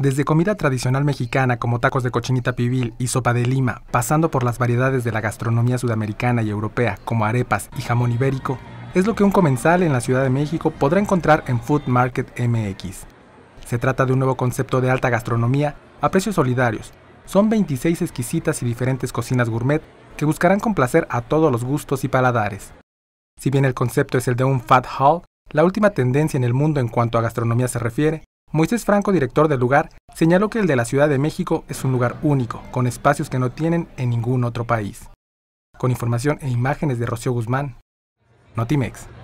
Desde comida tradicional mexicana como tacos de cochinita pibil y sopa de lima, pasando por las variedades de la gastronomía sudamericana y europea como arepas y jamón ibérico, es lo que un comensal en la Ciudad de México podrá encontrar en Food Market MX. Se trata de un nuevo concepto de alta gastronomía a precios solidarios. Son 26 exquisitas y diferentes cocinas gourmet que buscarán complacer a todos los gustos y paladares. Si bien el concepto es el de un Fat Hall, la última tendencia en el mundo en cuanto a gastronomía se refiere Moisés Franco, director del lugar, señaló que el de la Ciudad de México es un lugar único, con espacios que no tienen en ningún otro país. Con información e imágenes de Rocío Guzmán, Notimex.